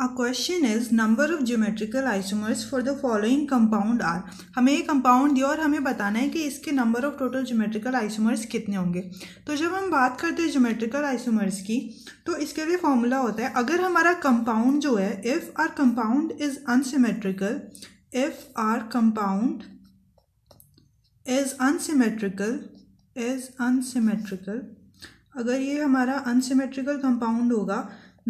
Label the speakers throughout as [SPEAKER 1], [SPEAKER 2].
[SPEAKER 1] a question is number of geometrical isomers for the following compound are हमें ये compound दिया और हमें बताना है कि इसके number of total geometrical isomers कितने होंगे तो जब हम बात करते हैं ज्योमेट्रिकल आइसोमर्स की तो इसके लिए फॉर्मूला होता है अगर हमारा कंपाउंड जो है if R compound is unsymmetrical if R compound is unsymmetrical is unsymmetrical अगर ये हमारा अनसीमेट्रिकल कंपाउंड होगा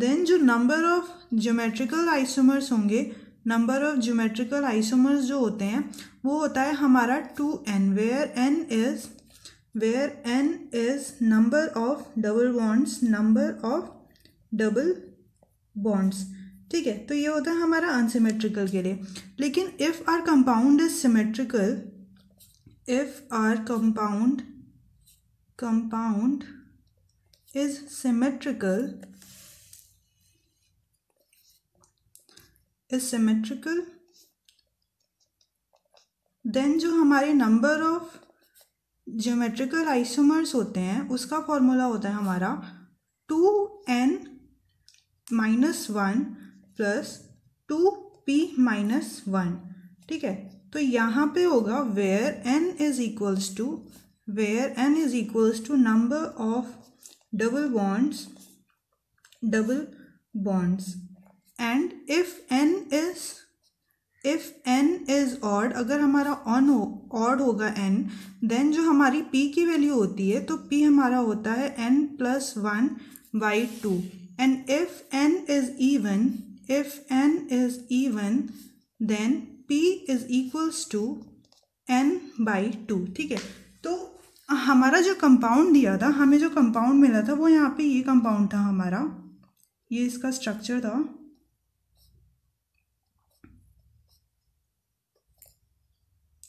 [SPEAKER 1] देन जो नंबर ऑफ ज्योमेट्रिकल आइसोमर्स होंगे नंबर ऑफ ज्योमेट्रिकल आइसोमर्स जो होते हैं वो होता है हमारा two N where N is where N is number of double bonds number of double bonds ठीक है तो ये होता है हमारा अनसिमेट्रिकल के लिए लेकिन if our compound is symmetrical if our compound compound is symmetrical is symmetrical then जो हमारे नंबर ऑफ ज्योमेट्रिकल आइसोमर्स होते हैं उसका फॉर्मूला होता है हमारा two N minus one plus two P minus one ठीक है तो यहाँ पे होगा where N is equals to where N is equals to number of double bonds double bonds and if N is if N is odd अगर हमारा on हो odd होगा एन देन जो हमारी पी की वैल्यू होती है तो पी हमारा होता है N plus one by two and if N is even if N is even then P is equals to N by two ठीक है तो हमारा जो कंपाउंड दिया था हमें जो कंपाउंड मिला था वो यहाँ पे ये कंपाउंड था हमारा ये इसका स्ट्रक्चर था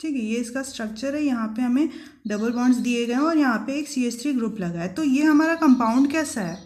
[SPEAKER 1] ठीक है ये इसका स्ट्रक्चर है यहाँ पे हमें डबल बॉन्ड्स दिए गए हैं और यहाँ पे एक सी एस थ्री ग्रुप लगा है तो ये हमारा कंपाउंड कैसा है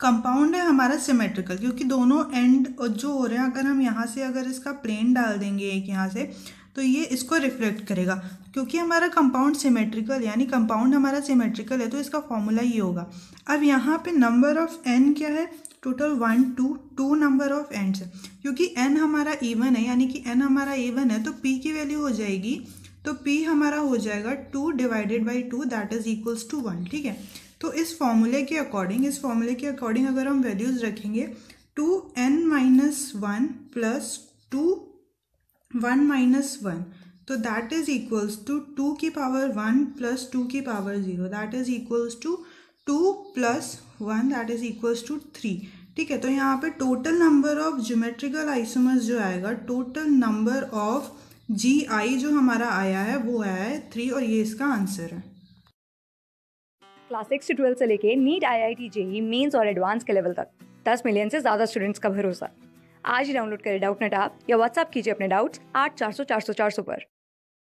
[SPEAKER 1] कंपाउंड है हमारा सिमेट्रिकल क्योंकि दोनों एंड जो हो रहे हैं अगर हम यहाँ से अगर इसका प्लेन डाल देंगे एक यहाँ से तो ये इसको रिफ्लेक्ट करेगा क्योंकि हमारा कंपाउंड सिमेट्रिकल यानी कंपाउंड हमारा सिमेट्रिकल है तो इसका फॉर्मूला ये होगा अब यहाँ पे नंबर ऑफ एन क्या है total one two two number of ends क्योंकि एन हमारा इवन है यानी कि एन हमारा इवन है तो पी की वैल्यू हो जाएगी तो पी हमारा हो जाएगा two divided by two that is equals to one ठीक है तो इस फॉर्मूले के अकॉर्डिंग इस फॉर्मूले के अकॉर्डिंग अगर हम वैल्यूज़ रखेंगे two N minus one plus two one minus one तो that is equals to two की पावर वन प्लस टू की power zero that is equals to two plus one that is equals to three ठीक है तो यहाँ पे total number of geometrical isomers जो आएगा total number of G I जो हमारा आया है वो आया है थ्री और ये इसका आंसर है क्लास सिक्स से ट्वेल्थ से लेके NEET I I T JEE mains और एडवांस के लेवल तक दस मिलियन से ज़्यादा स्टूडेंट्स का भरोसा आज ही डाउनलोड करें डाउट नेट आप या व्हाट्सअप कीजिए अपने डाउट्स आठ चार सौ चार सौ चार सौ पर